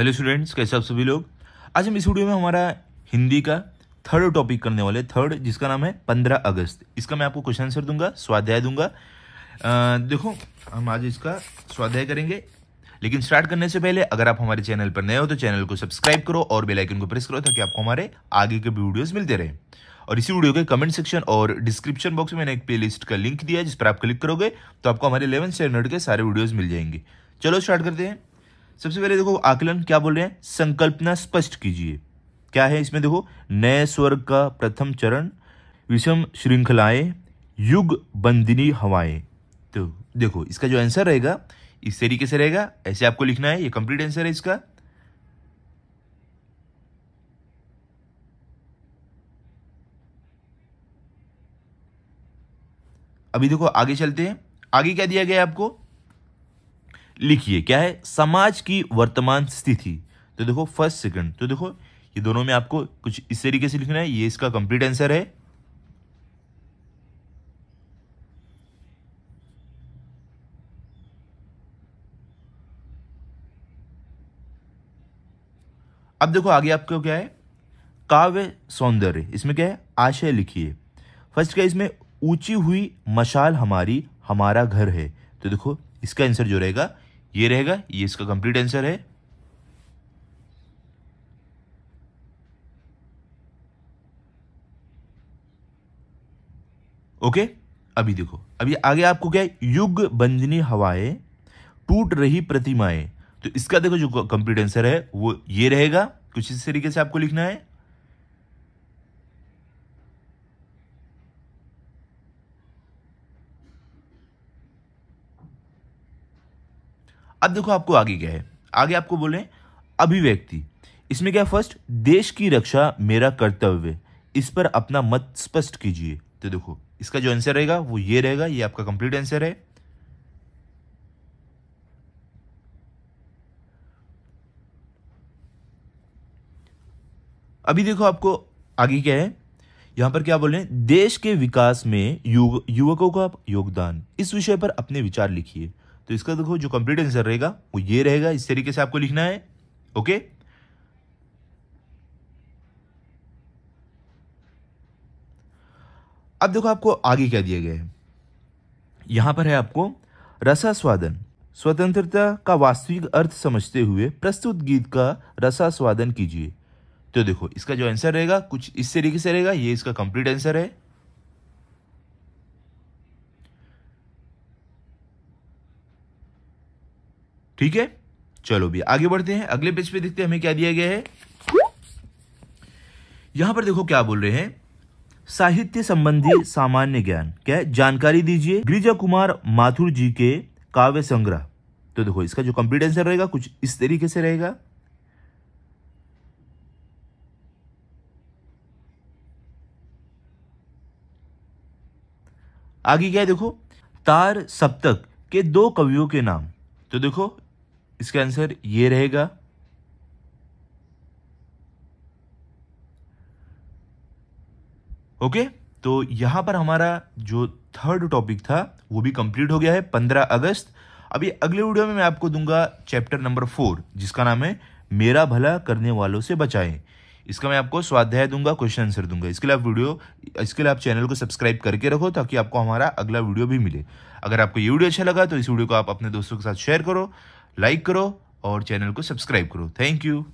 hello students कैसे आप सभी लोग आज हम इस वीडियो में हमारा हिंदी का थर्ड टॉपिक करने वाले थर्ड जिसका नाम है पंद्रह अगस्त इसका मैं आपको क्वेश्चन आंसर दूंगा स्वाध्याय दूंगा आ, देखो हम आज इसका स्वाध्याय करेंगे लेकिन स्टार्ट करने से पहले अगर आप हमारे चैनल पर नए हो तो चैनल को सब्सक्राइब करो और बेलाइकन को प्रेस करो ताकि आपको हमारे आगे के वीडियोज़ मिलते रहे और इसी वीडियो के कमेंट सेक्शन और डिस्क्रिप्शन बॉक्स में मैंने एक प्ले का लिंक दिया है जिस पर आप क्लिक करोगे तो आपको हमारे इलेवन स्टैंडर्ड के सारे वीडियोज़ मिल जाएंगे चलो स्टार्ट करते हैं सबसे पहले देखो आकलन क्या बोल रहे हैं संकल्पना स्पष्ट कीजिए क्या है इसमें देखो नए स्वर्ग का प्रथम चरण विषम श्रृंखलाएं युग बंदिनी हवाएं तो देखो इसका जो आंसर रहेगा इस तरीके से रहेगा ऐसे आपको लिखना है ये कंप्लीट आंसर है इसका अभी देखो आगे चलते हैं आगे क्या दिया गया है आपको लिखिए क्या है समाज की वर्तमान स्थिति तो देखो फर्स्ट सेकंड तो देखो ये दोनों में आपको कुछ इस तरीके से लिखना है ये इसका कंप्लीट आंसर है अब देखो आगे आपको क्या है काव्य सौंदर्य इसमें क्या है आशय लिखिए फर्स्ट क्या इसमें ऊंची हुई मशाल हमारी हमारा घर है तो देखो इसका आंसर जो रहेगा ये रहेगा ये इसका कंप्लीट आंसर है ओके अभी देखो अभी आगे आपको क्या है युग बंजनी हवाएं टूट रही प्रतिमाएं तो इसका देखो जो कंप्लीट आंसर है वो ये रहेगा कुछ इस तरीके से आपको लिखना है अब देखो आपको आगे क्या है आगे आपको बोले अभिव्यक्ति इसमें क्या फर्स्ट देश की रक्षा मेरा कर्तव्य इस पर अपना मत स्पष्ट कीजिए तो देखो इसका जो आंसर रहेगा वो ये रहेगा ये आपका कंप्लीट आंसर है अभी देखो आपको आगे क्या है यहां पर क्या बोल रहे हैं देश के विकास में युवकों का योगदान इस विषय पर अपने विचार लिखिए तो इसका देखो जो कंप्लीट आंसर रहेगा वो ये रहेगा इस तरीके से आपको लिखना है ओके अब देखो आपको आगे क्या दिया गया है यहां पर है आपको रसास्वादन स्वतंत्रता का वास्तविक अर्थ समझते हुए प्रस्तुत गीत का रसास्वादन कीजिए तो देखो इसका जो आंसर रहेगा कुछ इस तरीके से रहेगा ये इसका कंप्लीट आंसर है ठीक है चलो भी आगे बढ़ते हैं अगले पेज पे देखते हैं हमें क्या दिया गया है यहां पर देखो क्या बोल रहे हैं साहित्य संबंधी सामान्य ज्ञान क्या जानकारी दीजिए गिरिजा कुमार माथुर जी के काव्य संग्रह तो देखो इसका जो कंप्लीट आंसर रहेगा कुछ इस तरीके से रहेगा आगे क्या है देखो तार सप्तक के दो कवियों के नाम तो देखो इसका आंसर ये रहेगा ओके तो यहां पर हमारा जो थर्ड टॉपिक था वो भी कंप्लीट हो गया है पंद्रह अगस्त अभी अगले वीडियो में मैं आपको दूंगा चैप्टर नंबर फोर जिसका नाम है मेरा भला करने वालों से बचाएं इसका मैं आपको स्वाध्याय दूंगा क्वेश्चन आंसर दूंगा इसके लिए आप वीडियो इसके लिए आप चैनल को सब्सक्राइब करके रखो ताकि आपको हमारा अगला वीडियो भी मिले अगर आपको ये वीडियो अच्छा लगा तो इस वीडियो को आप अपने दोस्तों के साथ शेयर करो लाइक करो और चैनल को सब्सक्राइब करो थैंक यू